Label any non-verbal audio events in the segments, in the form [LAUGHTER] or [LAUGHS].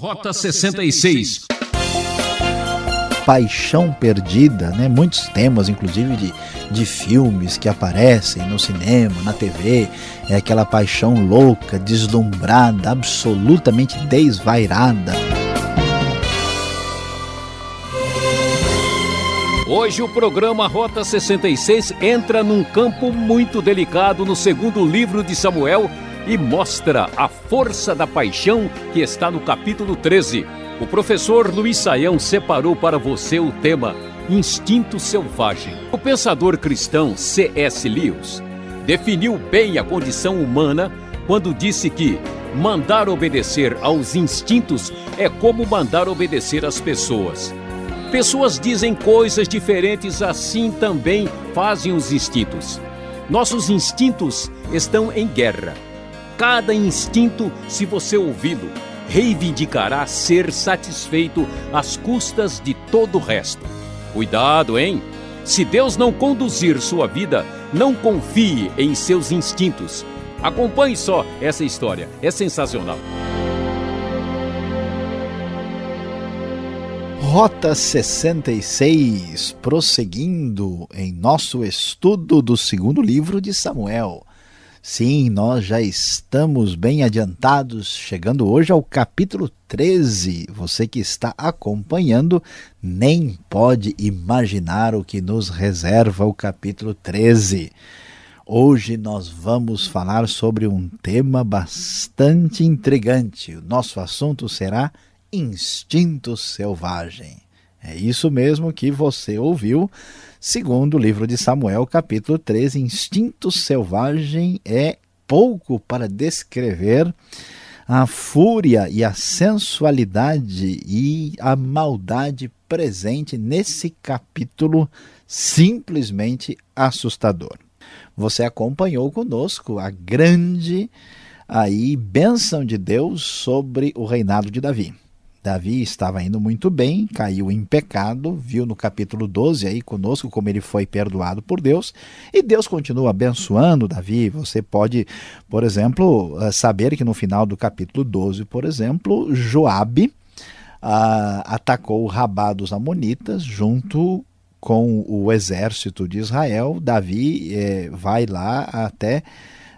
Rota 66. Paixão perdida, né? Muitos temas, inclusive de, de filmes que aparecem no cinema, na TV, é aquela paixão louca, deslumbrada, absolutamente desvairada. Hoje o programa Rota 66 entra num campo muito delicado no segundo livro de Samuel, e mostra a força da paixão que está no capítulo 13. O professor Luiz Saião separou para você o tema Instinto Selvagem. O pensador cristão C.S. Lewis definiu bem a condição humana quando disse que mandar obedecer aos instintos é como mandar obedecer às pessoas. Pessoas dizem coisas diferentes, assim também fazem os instintos. Nossos instintos estão em guerra cada instinto se você ouvi-lo. Reivindicará ser satisfeito às custas de todo o resto. Cuidado, hein? Se Deus não conduzir sua vida, não confie em seus instintos. Acompanhe só essa história, é sensacional. Rota 66, prosseguindo em nosso estudo do segundo livro de Samuel. Sim, nós já estamos bem adiantados, chegando hoje ao capítulo 13. Você que está acompanhando nem pode imaginar o que nos reserva o capítulo 13. Hoje nós vamos falar sobre um tema bastante intrigante. O nosso assunto será instinto selvagem. É isso mesmo que você ouviu Segundo o livro de Samuel, capítulo 13, instinto selvagem é pouco para descrever a fúria e a sensualidade e a maldade presente nesse capítulo simplesmente assustador. Você acompanhou conosco a grande aí bênção de Deus sobre o reinado de Davi. Davi estava indo muito bem, caiu em pecado, viu no capítulo 12 aí conosco como ele foi perdoado por Deus, e Deus continua abençoando Davi. Você pode, por exemplo, eh, saber que no final do capítulo 12, por exemplo, Joabe ah, atacou o Rabá dos Amonitas junto com o exército de Israel. Davi eh, vai lá até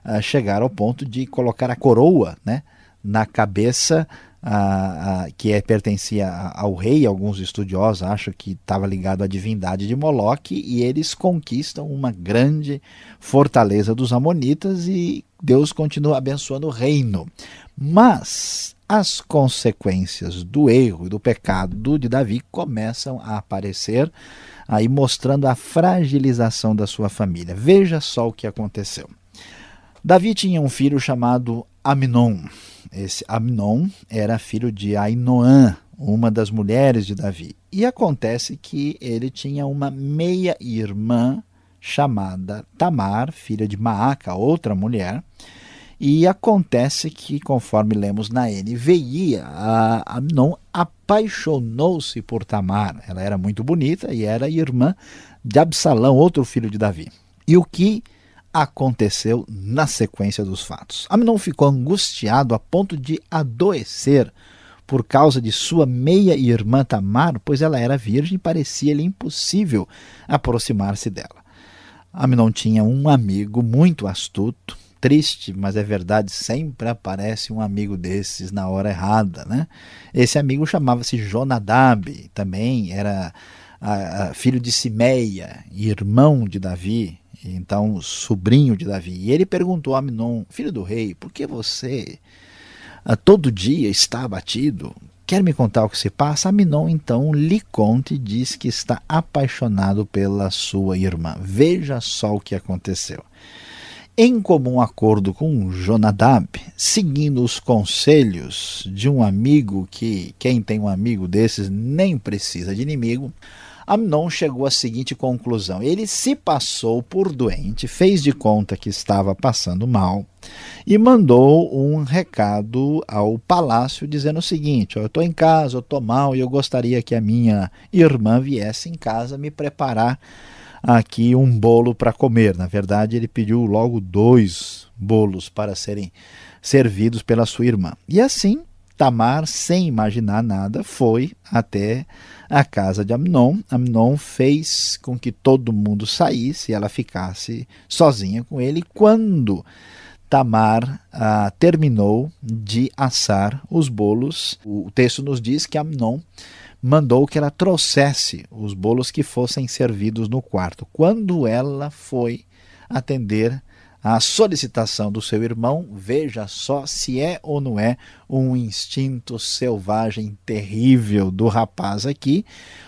ah, chegar ao ponto de colocar a coroa né, na cabeça de a, a, que é, pertencia ao rei, alguns estudiosos acham que estava ligado à divindade de Moloque, e eles conquistam uma grande fortaleza dos Amonitas e Deus continua abençoando o reino. Mas as consequências do erro e do pecado de Davi começam a aparecer aí mostrando a fragilização da sua família. Veja só o que aconteceu. Davi tinha um filho chamado Aminon. Esse Amnon era filho de Ainoã, uma das mulheres de Davi. E acontece que ele tinha uma meia-irmã chamada Tamar, filha de Maaca, outra mulher. E acontece que, conforme lemos na NVI, a Amnon apaixonou-se por Tamar. Ela era muito bonita e era irmã de Absalão, outro filho de Davi. E o que aconteceu na sequência dos fatos. Amnon ficou angustiado a ponto de adoecer por causa de sua meia-irmã Tamar, pois ela era virgem e parecia-lhe impossível aproximar-se dela. Amnon tinha um amigo muito astuto, triste, mas é verdade, sempre aparece um amigo desses na hora errada. Né? Esse amigo chamava-se Jonadab, também era filho de Simeia, irmão de Davi, então sobrinho de Davi. E ele perguntou a Amnon, filho do rei, por que você a, ah, todo dia está abatido? Quer me contar o que se passa? Aminon então lhe conta e diz que está apaixonado pela sua irmã. Veja só o que aconteceu. Em comum acordo com Jonadab, seguindo os conselhos de um amigo que, quem tem um amigo desses, nem precisa de inimigo, Amnon chegou à seguinte conclusão: ele se passou por doente, fez de conta que estava passando mal e mandou um recado ao palácio dizendo o seguinte: oh, eu estou em casa, eu estou mal e eu gostaria que a minha irmã viesse em casa me preparar aqui um bolo para comer. Na verdade, ele pediu logo dois bolos para serem servidos pela sua irmã. E assim Tamar, sem imaginar nada, foi até a casa de Amnon. Amnon fez com que todo mundo saísse e ela ficasse sozinha com ele. Quando Tamar ah, terminou de assar os bolos. O texto nos diz que Amnon mandou que ela trouxesse os bolos que fossem servidos no quarto. Quando ela foi atender a solicitação do seu irmão, veja só se é ou não é um instinto selvagem terrível do rapaz aqui.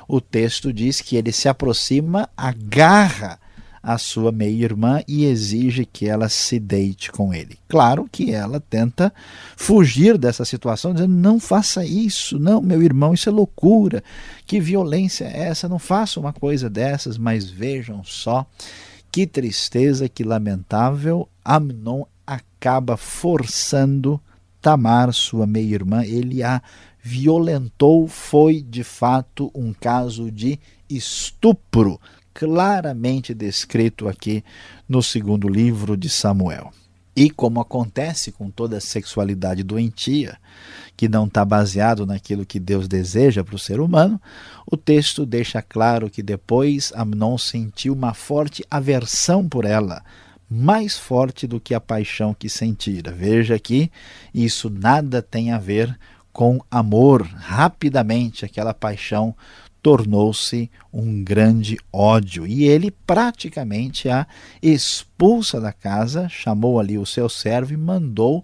O texto diz que ele se aproxima, agarra a sua meia-irmã e exige que ela se deite com ele. Claro que ela tenta fugir dessa situação, dizendo: não faça isso, não, meu irmão, isso é loucura, que violência é essa, não faça uma coisa dessas, mas vejam só que tristeza, que lamentável. Amnon acaba forçando Tamar, sua meia-irmã, ele a violentou. Foi de fato um caso de estupro, claramente descrito aqui no segundo livro de Samuel. E como acontece com toda sexualidade doentia, que não está baseado naquilo que Deus deseja para o ser humano, o texto deixa claro que depois Amnon sentiu uma forte aversão por ela, mais forte do que a paixão que sentira. Veja que isso nada tem a ver com amor. Rapidamente aquela paixão tornou-se um grande ódio e ele praticamente a expulsa da casa, chamou ali o seu servo e mandou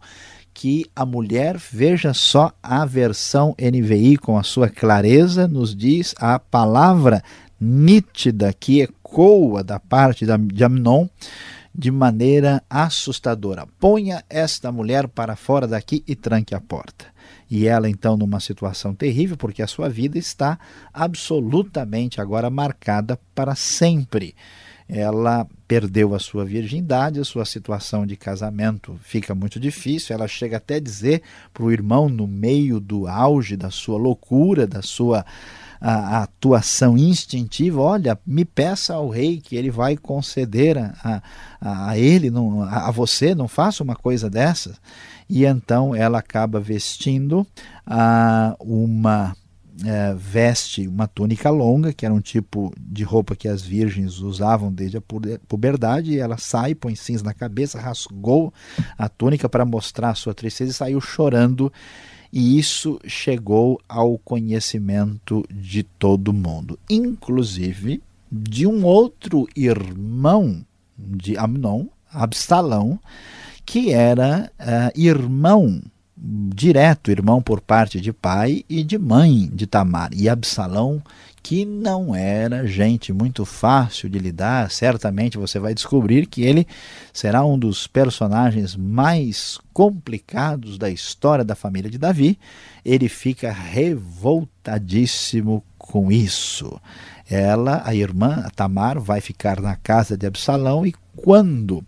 que a mulher, veja só a versão NVI com a sua clareza, nos diz a palavra nítida que ecoa da parte de Amnon de maneira assustadora: ponha esta mulher para fora daqui e tranque a porta. E ela, então, numa situação terrível, porque a sua vida está absolutamente agora marcada para sempre. Ela perdeu a sua virgindade, a sua situação de casamento fica muito difícil. Ela chega até a dizer para o irmão, no meio do auge da sua loucura, da sua a, a atuação instintiva, olha, me peça ao rei que ele vai conceder a, a, a ele, não, a, a você, não faça uma coisa dessas. E então ela acaba vestindo a, uma é, veste uma túnica longa, que era um tipo de roupa que as virgens usavam desde a puberdade, e ela sai, põe cinza na cabeça, rasgou a túnica para mostrar a sua tristeza e saiu chorando e isso chegou ao conhecimento de todo mundo, inclusive de um outro irmão de Amnon, Absalão, que era uh, irmão direto irmão por parte de pai e de mãe de Tamar. E Absalão, que não era gente muito fácil de lidar, certamente você vai descobrir que ele será um dos personagens mais complicados da história da família de Davi. Ele fica revoltadíssimo com isso. Ela, a irmã a Tamar, vai ficar na casa de Absalão e quando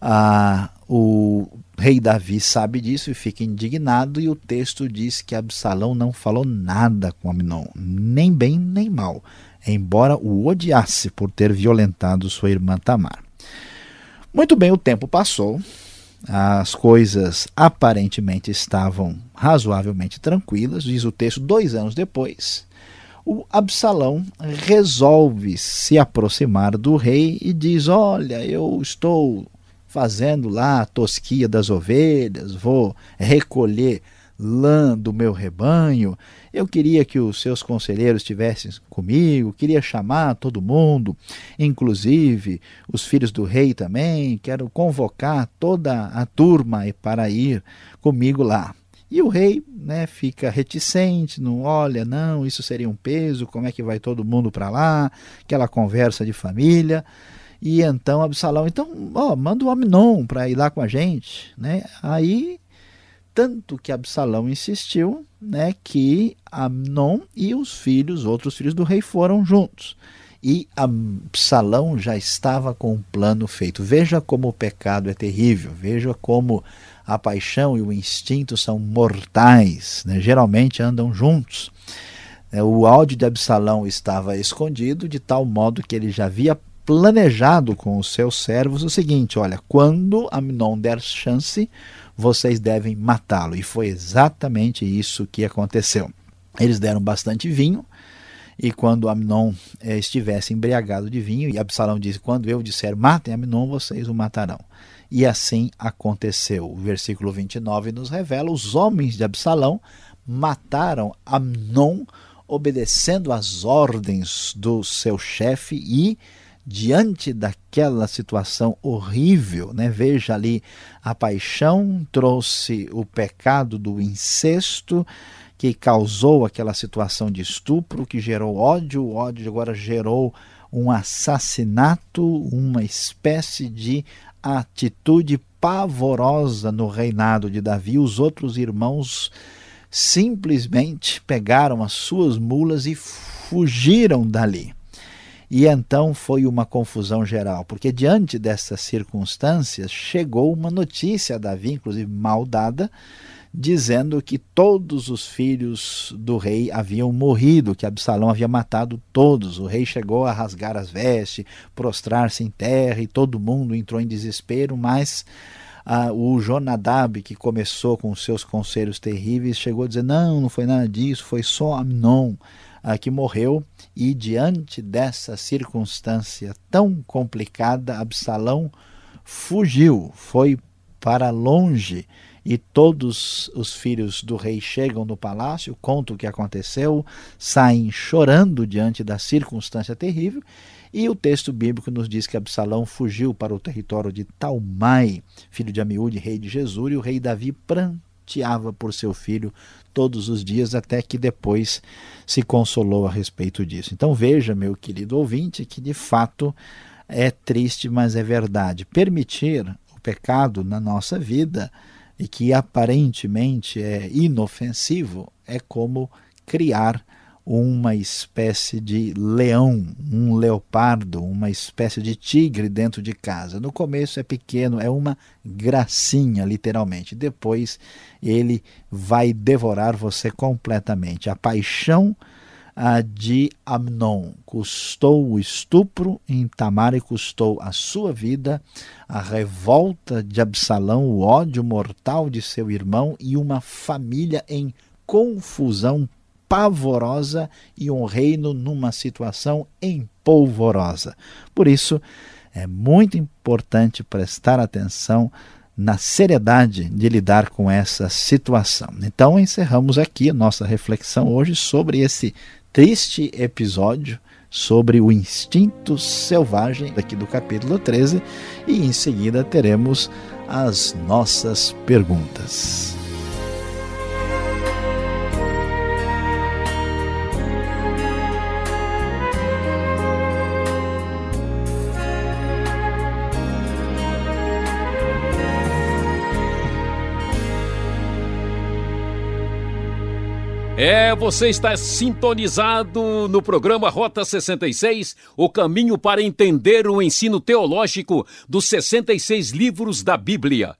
a, ah, o rei Davi sabe disso e fica indignado, e o texto diz que Absalão não falou nada com Aminon, nem bem nem mal, embora o odiasse por ter violentado sua irmã Tamar. Muito bem, o tempo passou, as coisas aparentemente estavam razoavelmente tranquilas, diz o texto, dois anos depois. O Absalão resolve se aproximar do rei e diz: Olha, eu estou fazendo lá a tosquia das ovelhas, vou recolher lã do meu rebanho. Eu queria que os seus conselheiros estivessem comigo, queria chamar todo mundo, inclusive os filhos do rei também. Quero convocar toda a turma para ir comigo lá. E o rei né, fica reticente, não olha, não, isso seria um peso, como é que vai todo mundo para lá? Aquela conversa de família. E então Absalão, então, ó, manda o Amnon para ir lá com a gente, né? Aí tanto que Absalão insistiu, né, que Amnon e os filhos, outros filhos do rei foram juntos. E Absalão já estava com um plano feito. Veja como o pecado é terrível, veja como a paixão e o instinto são mortais, né? geralmente andam juntos. É, o áudio de Absalão estava escondido, de tal modo que ele já havia planejado com os seus servos o seguinte: olha, quando Amnon der chance, vocês devem matá-lo. E foi exatamente isso que aconteceu. Eles deram bastante vinho, e quando Amnon eh, estivesse embriagado de vinho, e Absalão disse: Quando eu disser matem Amnon, vocês o matarão. E assim aconteceu. O versículo 29 nos revela: os homens de Absalão mataram Amnon, obedecendo às ordens do seu chefe e diante daquela situação horrível, né? Veja ali a paixão trouxe o pecado do incesto que causou aquela situação de estupro, que gerou ódio, o ódio agora gerou um assassinato, uma espécie de atitude pavorosa no reinado de Davi. Os outros irmãos simplesmente pegaram as suas mulas e fugiram dali. E então foi uma confusão geral, porque diante dessas circunstâncias chegou uma notícia a Davi, inclusive mal dada, dizendo que todos os filhos do rei haviam morrido, que Absalão havia matado todos. O rei chegou a rasgar as vestes, prostrar-se em terra e todo mundo entrou em desespero, mas ah, o Jonadab, que começou com seus conselhos terríveis, chegou a dizer: não, não foi nada disso, foi só Amnon ah, que morreu. E diante dessa circunstância tão complicada, Absalão fugiu, foi para longe e todos os filhos do rei chegam no palácio, contam o que aconteceu, saem chorando diante da circunstância terrível e o texto bíblico nos diz que Absalão fugiu para o território de Talmai, filho de Amiúde, rei de Jesus, e o rei Davi pranteava por seu filho todos os dias, até que depois se consolou a respeito disso. Então veja, meu querido ouvinte, que de fato é triste, mas é verdade. Permitir o pecado na nossa vida e que aparentemente é inofensivo é como criar uma espécie de leão, um leopardo, uma espécie de tigre dentro de casa. No começo é pequeno, é uma gracinha, literalmente. Depois ele vai devorar você completamente. A paixão a de Amnon. Custou o estupro em Tamar e custou a sua vida, a revolta de Absalão, o ódio mortal de seu irmão e uma família em confusão pavorosa e um reino numa situação empolvorosa. Por isso, é muito importante prestar atenção na seriedade de lidar com essa situação. Então, encerramos aqui nossa reflexão hoje sobre esse triste episódio sobre o instinto selvagem aqui do capítulo 13 e em seguida teremos as nossas perguntas. você está sintonizado no programa Rota 66, o caminho para entender o ensino teológico dos 66 livros da Bíblia.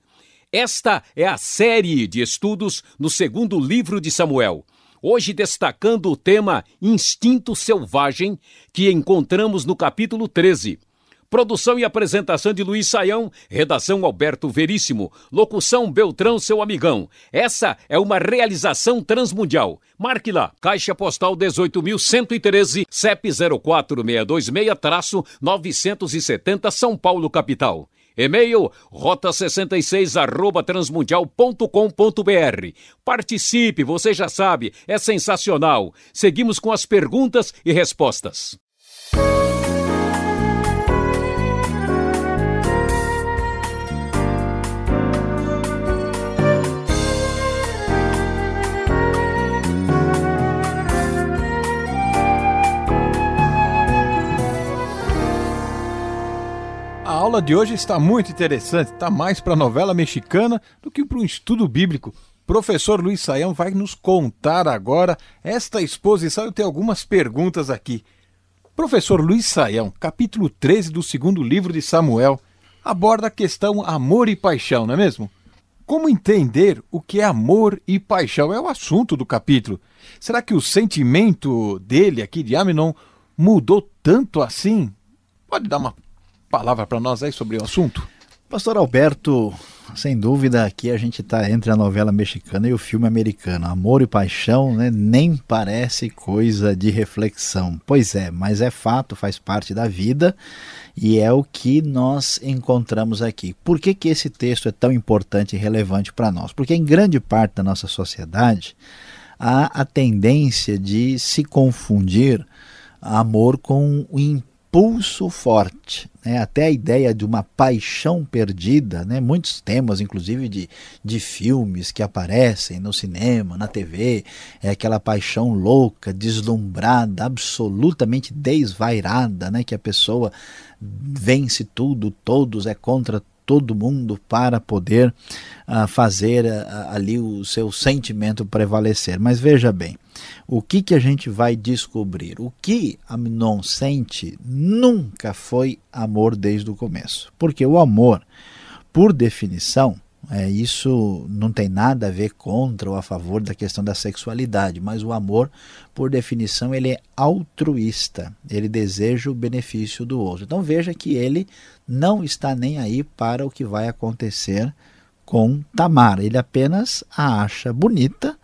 Esta é a série de estudos no segundo livro de Samuel, hoje destacando o tema Instinto Selvagem, que encontramos no capítulo 13. Produção e apresentação de Luiz Saião, redação Alberto Veríssimo, locução Beltrão, seu amigão. Essa é uma realização transmundial. Marque lá, Caixa Postal 18.113, CEP 04626-970 São Paulo, capital. E-mail rota66 arroba transmundial.com.br. Participe, você já sabe, é sensacional. Seguimos com as perguntas e respostas. aula de hoje está muito interessante, está mais para novela mexicana do que para um estudo bíblico. Professor Luiz Saião vai nos contar agora esta exposição. Eu tenho algumas perguntas aqui. Professor Luiz Saião, capítulo 13 do segundo livro de Samuel, aborda a questão amor e paixão, não é mesmo? Como entender o que é amor e paixão? É o assunto do capítulo. Será que o sentimento dele aqui de Aminon mudou tanto assim? Pode dar uma palavra para nós aí sobre o assunto? Pastor Alberto, sem dúvida aqui a gente está entre a novela mexicana e o filme americano. Amor e paixão né, nem parece coisa de reflexão. Pois é, mas é fato, faz parte da vida e é o que nós encontramos aqui. Por que, que esse texto é tão importante e relevante para nós? Porque em grande parte da nossa sociedade há a tendência de se confundir amor com o impacto pulso forte. Né? Até a ideia de uma paixão perdida, né? muitos temas, inclusive de, de filmes que aparecem no cinema, na TV, é aquela paixão louca, deslumbrada, absolutamente desvairada, né? que a pessoa vence tudo, todos, é contra todo mundo para poder uh, fazer uh, ali o seu sentimento prevalecer. Mas veja bem o que, que a gente vai descobrir? O que Amnon sente nunca foi amor desde o começo. Porque o amor, por definição, é, isso não tem nada a ver contra ou a favor da questão da sexualidade, mas o amor, por definição, ele é altruísta, ele deseja o benefício do outro. Então veja que ele não está nem aí para o que vai acontecer com Tamar, ele apenas a acha bonita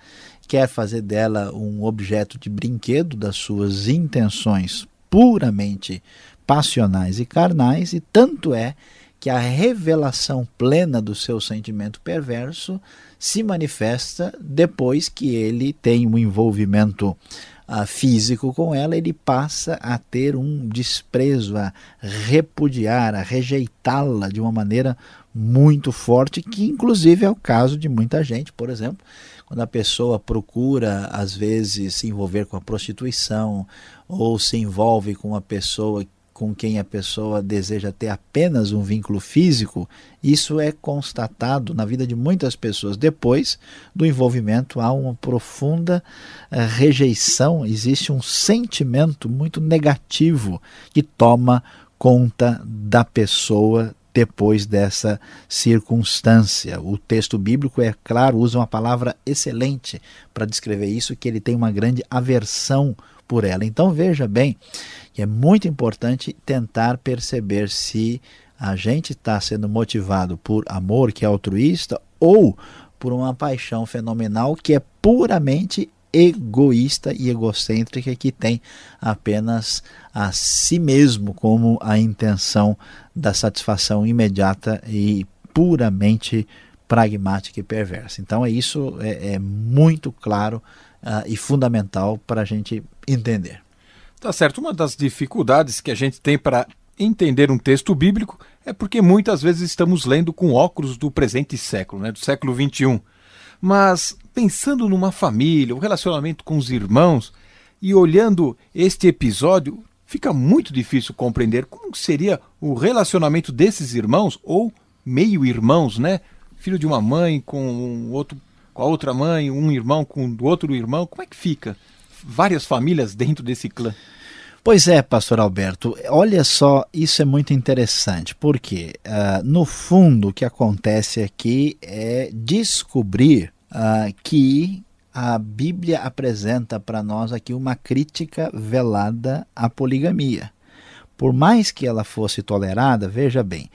quer fazer dela um objeto de brinquedo das suas intenções puramente passionais e carnais, e tanto é que a revelação plena do seu sentimento perverso se manifesta depois que ele tem um envolvimento uh, físico com ela, ele passa a ter um desprezo, a repudiar, a rejeitá-la de uma maneira muito forte, que inclusive é o caso de muita gente, por exemplo, quando a pessoa procura, às vezes, se envolver com a prostituição ou se envolve com uma pessoa com quem a pessoa deseja ter apenas um vínculo físico, isso é constatado na vida de muitas pessoas. Depois do envolvimento, há uma profunda eh, rejeição, existe um sentimento muito negativo que toma conta da pessoa depois dessa circunstância. O texto bíblico, é claro, usa uma palavra excelente para descrever isso, que ele tem uma grande aversão por ela. Então veja bem que é muito importante tentar perceber se a gente está sendo motivado por amor que é altruísta ou por uma paixão fenomenal que é puramente egoísta e egocêntrica que tem apenas a si mesmo como a intenção da satisfação imediata e puramente pragmática e perversa. Então é isso é, é muito claro uh, e fundamental para a gente entender. Tá certo. Uma das dificuldades que a gente tem para entender um texto bíblico é porque muitas vezes estamos lendo com óculos do presente século, né, do século 21. Mas pensando numa família, o um relacionamento com os irmãos, e olhando este episódio, fica muito difícil compreender como seria o relacionamento desses irmãos ou meio-irmãos, né? Filho de uma mãe com um outro com a outra mãe, um irmão com o outro irmão, como é que fica? Várias famílias dentro desse clã. Pois é, pastor Alberto, olha só, isso é muito interessante, porque uh, ah, no fundo o que acontece aqui é descobrir uh, que a Bíblia apresenta para nós aqui uma crítica velada à poligamia. Por mais que ela fosse tolerada, veja bem,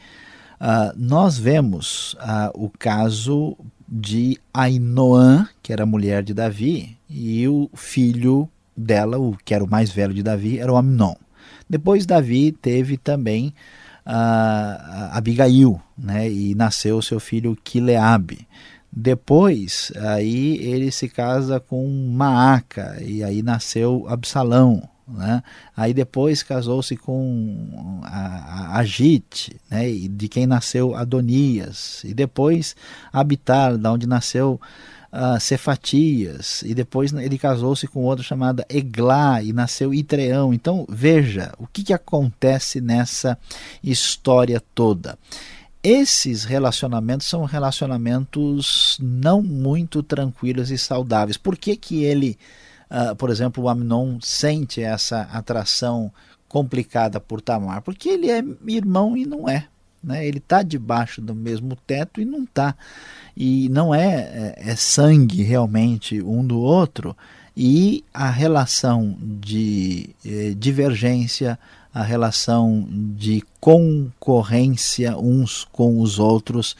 uh, nós vemos uh, o caso de Ainoã, que era mulher de Davi, e o filho dela, o que era o mais velho de Davi, era o Amnon. Depois Davi teve também uh, Abigail, né, e nasceu seu filho Quileabe. Depois, aí ele se casa com Maaca e aí nasceu Absalão. Né? Aí depois casou-se com a, Agite, né? de quem nasceu Adonias, e depois Abitar, da onde nasceu uh, Cefatias, e depois ele casou-se com outra chamada Eglá, e nasceu Itreão. Então veja o que, que acontece nessa história toda esses relacionamentos são relacionamentos não muito tranquilos e saudáveis. Por que, que ele, uh, por exemplo, o Amnon sente essa atração complicada por Tamar? Porque ele é irmão e não é. Né? Ele está debaixo do mesmo teto e não está. E não é, é, é, sangue realmente um do outro. E a relação de eh, divergência, a relação de concorrência uns com os outros.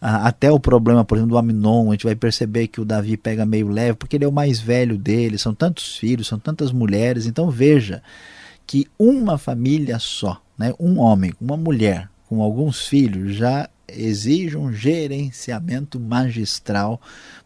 Até o problema, por exemplo, do Aminon, a gente vai perceber que o Davi pega meio leve, porque ele é o mais velho dele, são tantos filhos, são tantas mulheres. Então veja que uma família só, né, um homem, uma mulher com alguns filhos, já exige um gerenciamento magistral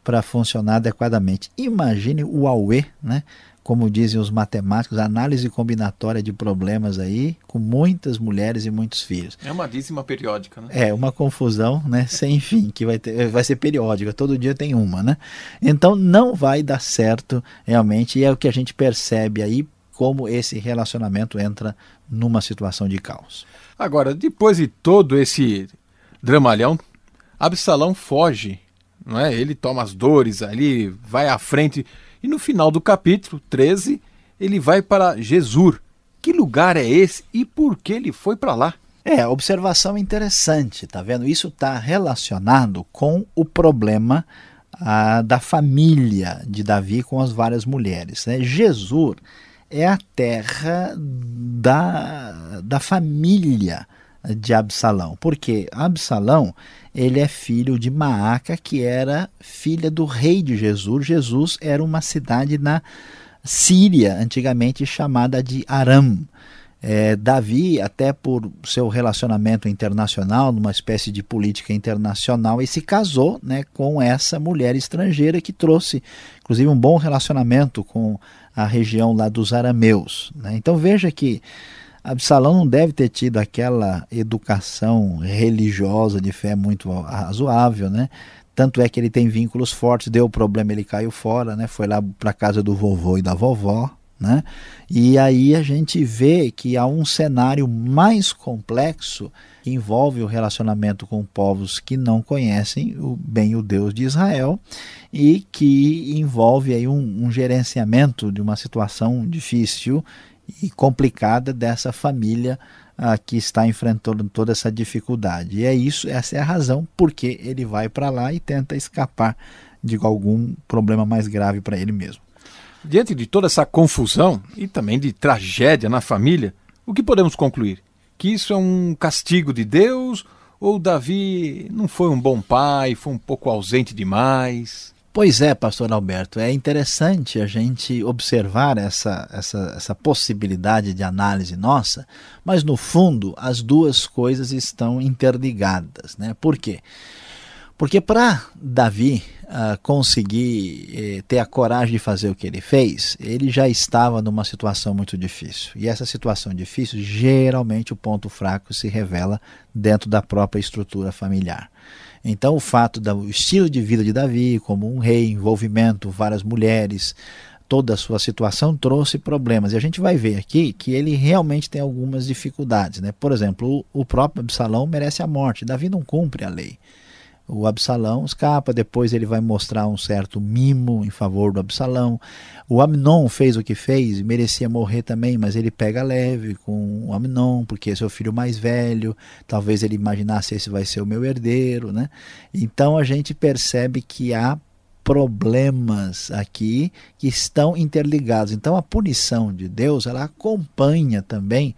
para funcionar adequadamente. Imagine o Aue, né? como dizem os matemáticos, análise combinatória de problemas aí, com muitas mulheres e muitos filhos. É uma dízima periódica, né? É, uma confusão, né, [LAUGHS] sem fim, que vai, ter, vai ser periódica, todo dia tem uma, né? Então não vai dar certo realmente, e é o que a gente percebe aí como esse relacionamento entra numa situação de caos. Agora, depois de todo esse dramalhão, Absalão foge, não é? Ele toma as dores ali, vai à frente e no final do capítulo 13, ele vai para Jesus. Que lugar é esse e por que ele foi para lá? É, observação interessante, tá vendo? Isso está relacionado com o problema ah, da família de Davi com as várias mulheres. Né? Jesus é a terra da, da família de Absalão, porque Absalão ele é filho de Maaca, que era filha do rei de Jesus. Jesus era uma cidade na Síria, antigamente chamada de Aram. É, Davi, até por seu relacionamento internacional, numa espécie de política internacional, e se casou né, com essa mulher estrangeira que trouxe, inclusive, um bom relacionamento com a região lá dos arameus. Né? Então veja que Absalão não deve ter tido aquela educação religiosa de fé muito razoável, né? Tanto é que ele tem vínculos fortes, deu problema, ele caiu fora, né? Foi lá para casa do vovô e da vovó, né? E aí a gente vê que há um cenário mais complexo que envolve o relacionamento com povos que não conhecem o, bem o Deus de Israel e que envolve aí um, um gerenciamento de uma situação difícil e complicada dessa família ah, que está enfrentando toda essa dificuldade. E é isso, essa é a razão porque ele vai para lá e tenta escapar de algum problema mais grave para ele mesmo. Diante de toda essa confusão e também de tragédia na família, o que podemos concluir? Que isso é um castigo de Deus ou Davi não foi um bom pai, foi um pouco ausente demais? Pois é, pastor Alberto, é interessante a gente observar essa, essa, essa possibilidade de análise nossa, mas no fundo as duas coisas estão interligadas. Né? Por quê? Porque para Davi uh, conseguir uh, ter a coragem de fazer o que ele fez, ele já estava numa situação muito difícil. E essa situação difícil, geralmente o ponto fraco se revela dentro da própria estrutura familiar. Então, o fato do estilo de vida de Davi, como um rei, envolvimento, várias mulheres, toda a sua situação trouxe problemas. E a gente vai ver aqui que ele realmente tem algumas dificuldades. Né? Por exemplo, o próprio Absalão merece a morte. Davi não cumpre a lei o Absalão escapa, depois ele vai mostrar um certo mimo em favor do Absalão. O Amnon fez o que fez, merecia morrer também, mas ele pega leve com o Amnon, porque é seu filho mais velho, talvez ele imaginasse esse vai ser o meu herdeiro, né? Então a gente percebe que há problemas aqui que estão interligados. Então a punição de Deus, ela acompanha também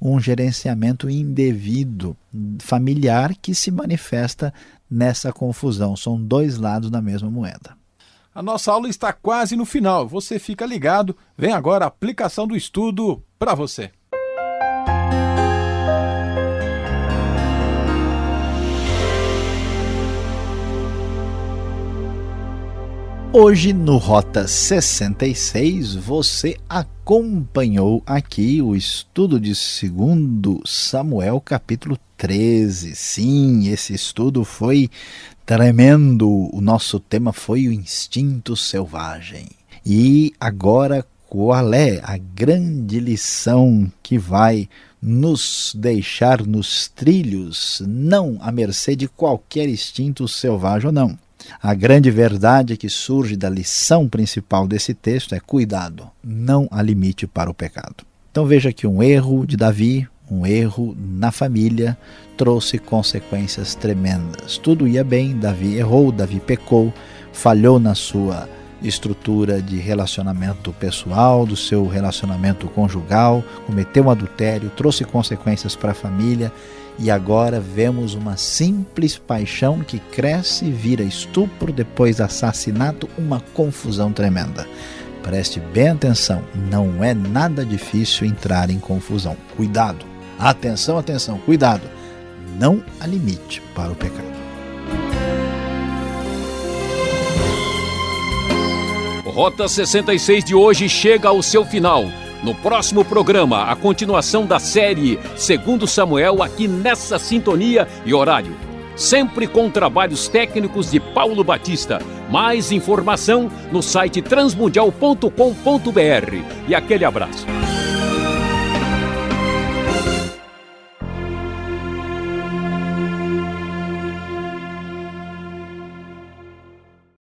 um gerenciamento indevido hum, familiar que se manifesta nessa confusão. São dois lados da mesma moeda. A nossa aula está quase no final. Você fica ligado. Vem agora a aplicação do estudo para você. Hoje no Rota 66 você acaba acompanhou aqui o estudo de 2 Samuel, capítulo 13. Sim, esse estudo foi tremendo. O nosso tema foi o instinto selvagem. E agora, qual é a grande lição que vai nos deixar nos trilhos, não à mercê de qualquer instinto selvagem ou não? A grande verdade que surge da lição principal desse texto é: cuidado, não há limite para o pecado. Então veja que um erro de Davi, um erro na família, trouxe consequências tremendas. Tudo ia bem, Davi errou, Davi pecou, falhou na sua estrutura de relacionamento pessoal, do seu relacionamento conjugal, cometeu um adultério, trouxe consequências para a família e agora vemos uma simples paixão que cresce e vira estupro depois assassinato, uma confusão tremenda. Preste bem atenção, não é nada difícil entrar em confusão. Cuidado! Atenção, atenção, cuidado! Não há limite para o pecado. Rota 66 de hoje chega ao seu final. No próximo programa, a continuação da série Segundo Samuel, aqui nessa sintonia e horário. Sempre com trabalhos técnicos de Paulo Batista. Mais informação no site transmundial.com.br. E aquele abraço.